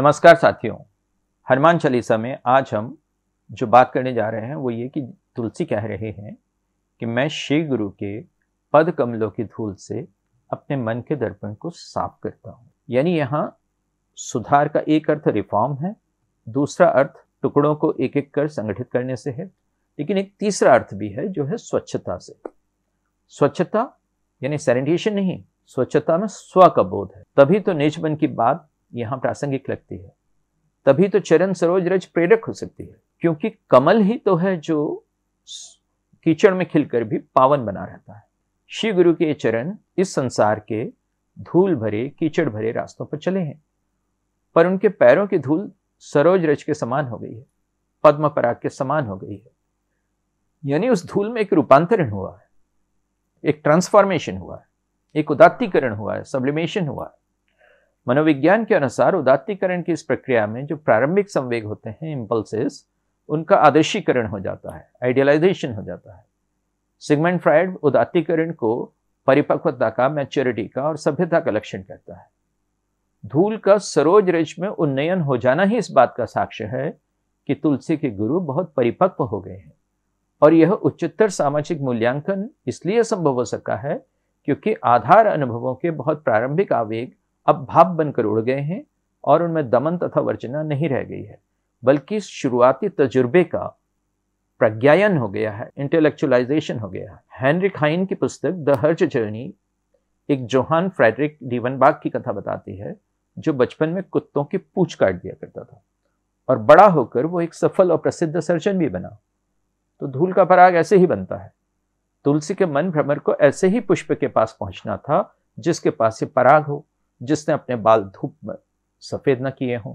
नमस्कार साथियों हनुमान चालीसा में आज हम जो बात करने जा रहे हैं वो ये कि तुलसी कह रहे हैं कि मैं श्री गुरु के पद कमलों की धूल से अपने मन के दर्पण को साफ करता हूँ यानी यहाँ सुधार का एक अर्थ रिफॉर्म है दूसरा अर्थ टुकड़ों को एक एक कर संगठित करने से है लेकिन एक तीसरा अर्थ भी है जो है स्वच्छता से स्वच्छता यानी सैनिटेशन नहीं स्वच्छता में स्व का बोध है तभी तो मन की बात यहाँ प्रासंगिक लगती है तभी तो चरण सरोज रज प्रेरक हो सकती है क्योंकि कमल ही तो है जो कीचड़ में खिलकर भी पावन बना रहता है श्री गुरु के ये चरण इस संसार के धूल भरे कीचड़ भरे रास्तों पर चले हैं पर उनके पैरों की धूल सरोज रज के समान हो गई है पद्म पराग के समान हो गई है यानी उस धूल में एक रूपांतरण हुआ है एक ट्रांसफॉर्मेशन हुआ है एक उदात्तीकरण हुआ है सब्लिमेशन हुआ है मनोविज्ञान के अनुसार उदात्तीकरण की इस प्रक्रिया में जो प्रारंभिक संवेग होते हैं इम्पल्सेस उनका आदर्शीकरण हो जाता है आइडियलाइजेशन हो जाता है सिगमेंट फ्राइड उदात्तीकरण को परिपक्वता का मैच्योरिटी का और सभ्यता का लक्षण कहता है धूल का सरोज रज में उन्नयन हो जाना ही इस बात का साक्ष्य है कि तुलसी के गुरु बहुत परिपक्व हो गए हैं और यह उच्चतर सामाजिक मूल्यांकन इसलिए संभव हो सका है क्योंकि आधार अनुभवों के बहुत प्रारंभिक आवेग अब भाप बनकर उड़ गए हैं और उनमें दमन तथा वर्जना नहीं रह गई है बल्कि शुरुआती तजुर्बे का प्रज्ञायन हो गया है इंटेलेक्चुअलाइजेशन हो गया है हैनरिक हाइन की पुस्तक द हर्ज जर्नी एक जोहान फ्रेडरिक डीवनबाग की कथा बताती है जो बचपन में कुत्तों की पूछ काट दिया करता था और बड़ा होकर वो एक सफल और प्रसिद्ध सर्जन भी बना तो धूल का पराग ऐसे ही बनता है तुलसी के मन भ्रमर को ऐसे ही पुष्प के पास पहुंचना था जिसके पास ये पराग हो जिसने अपने बाल धूप में सफ़ेद न किए हों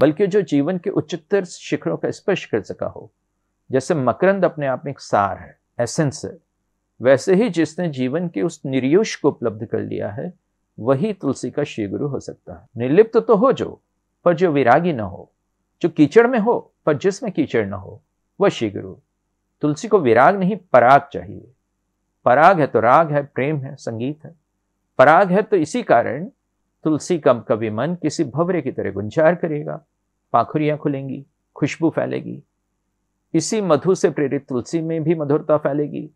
बल्कि जो जीवन के उच्चतर शिखरों का स्पर्श कर सका हो जैसे मकरंद अपने आप में एक सार है एसेंस है वैसे ही जिसने जीवन के उस निर्योष को उपलब्ध कर लिया है वही तुलसी का श्रीगुरु हो सकता है निर्लिप्त तो हो जो पर जो विरागी न हो जो कीचड़ में हो पर जिसमें कीचड़ न हो वह श्रीगुरु तुलसी को विराग नहीं पराग चाहिए पराग है तो राग है प्रेम है संगीत है पराग है तो इसी कारण तुलसी कम कभी मन किसी भवरे की तरह गुंजार करेगा पाखुरियां खुलेंगी खुशबू फैलेगी इसी मधु से प्रेरित तुलसी में भी मधुरता फैलेगी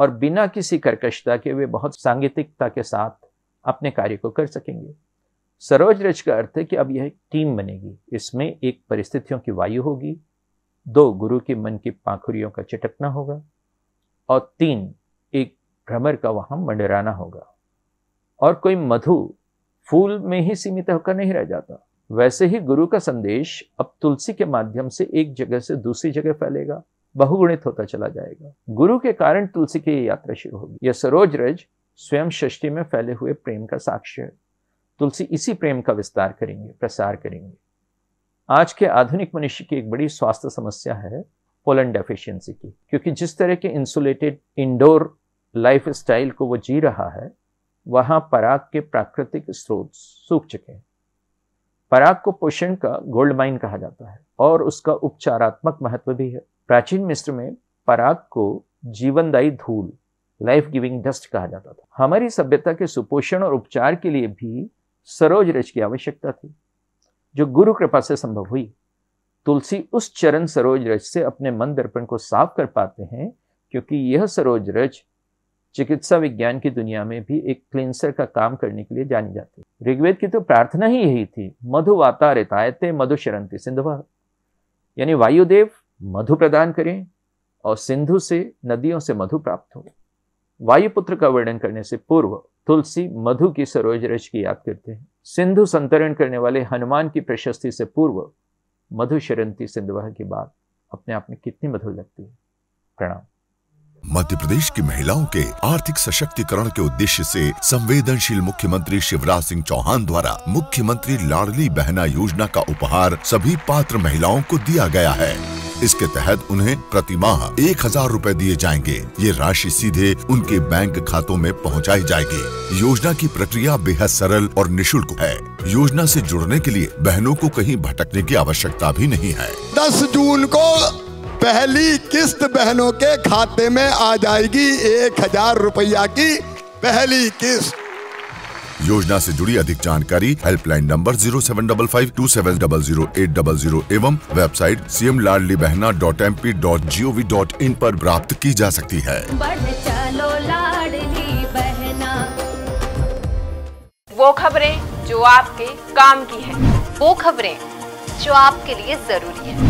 और बिना किसी कर्कशता के वे बहुत सांगीतिकता के साथ अपने कार्य को कर सकेंगे सरोज रज का अर्थ है कि अब यह टीम बनेगी इसमें एक परिस्थितियों की वायु होगी दो गुरु के मन की पाखुरियों का चटकना होगा और तीन एक भ्रमर का वहां मंडराना होगा और कोई मधु फूल में ही सीमित होकर नहीं रह जाता वैसे ही गुरु का संदेश अब तुलसी के माध्यम से एक जगह से दूसरी जगह फैलेगा बहुगुणित होता चला जाएगा गुरु के कारण तुलसी की यात्रा शुरू होगी यह सरोज रज स्वयं सृष्टि में फैले हुए प्रेम का साक्ष्य है तुलसी इसी प्रेम का विस्तार करेंगे प्रसार करेंगे आज के आधुनिक मनुष्य की एक बड़ी स्वास्थ्य समस्या है पोलन डेफिशिएंसी की क्योंकि जिस तरह के इंसुलेटेड इंडोर लाइफ स्टाइल को वो जी रहा है वहां पराग के प्राकृतिक स्रोत सूख चुके हैं पराग को पोषण का गोल्ड माइन कहा जाता है और उसका उपचारात्मक महत्व भी है प्राचीन मिस्र में पराग को जीवनदायी धूल लाइफ गिविंग डस्ट कहा जाता था हमारी सभ्यता के सुपोषण और उपचार के लिए भी सरोज रज की आवश्यकता थी जो गुरु कृपा से संभव हुई तुलसी उस चरण सरोज रज से अपने मन दर्पण को साफ कर पाते हैं क्योंकि यह सरोज रज चिकित्सा विज्ञान की दुनिया में भी एक क्लिंसर का काम करने के लिए जानी जाती है ऋग्वेद की तो प्रार्थना ही यही थी मधु वाता रेतायते मधु शरंति सिंधु यानी वायुदेव मधु प्रदान करें और सिंधु से नदियों से मधु प्राप्त हो वायुपुत्र का वर्णन करने से पूर्व तुलसी मधु की सरोज रज की याद करते हैं सिंधु संतरण करने वाले हनुमान की प्रशस्ति से पूर्व मधु शरंती सिंधुवाह की बात अपने आप में कितनी मधुर लगती है प्रणाम मध्य प्रदेश की महिलाओं के आर्थिक सशक्तिकरण के उद्देश्य से संवेदनशील मुख्यमंत्री शिवराज सिंह चौहान द्वारा मुख्यमंत्री लाडली बहना योजना का उपहार सभी पात्र महिलाओं को दिया गया है इसके तहत उन्हें प्रति माह एक हजार रूपए दिए जाएंगे ये राशि सीधे उनके बैंक खातों में पहुंचाई जाएगी योजना की प्रक्रिया बेहद सरल और निशुल्क है योजना से जुड़ने के लिए बहनों को कहीं भटकने की आवश्यकता भी नहीं है दस जून को पहली किस्त बहनों के खाते में आ जाएगी एक हजार रुपया की पहली किस्त योजना से जुड़ी अधिक जानकारी helpline number zero seven double five two seven double zero eight double zero एवं website C M Ladli Behna dot M P dot G O V dot in पर प्राप्त की जा सकती है वो खबरें जो आपके काम की है वो खबरें जो आपके लिए जरूरी है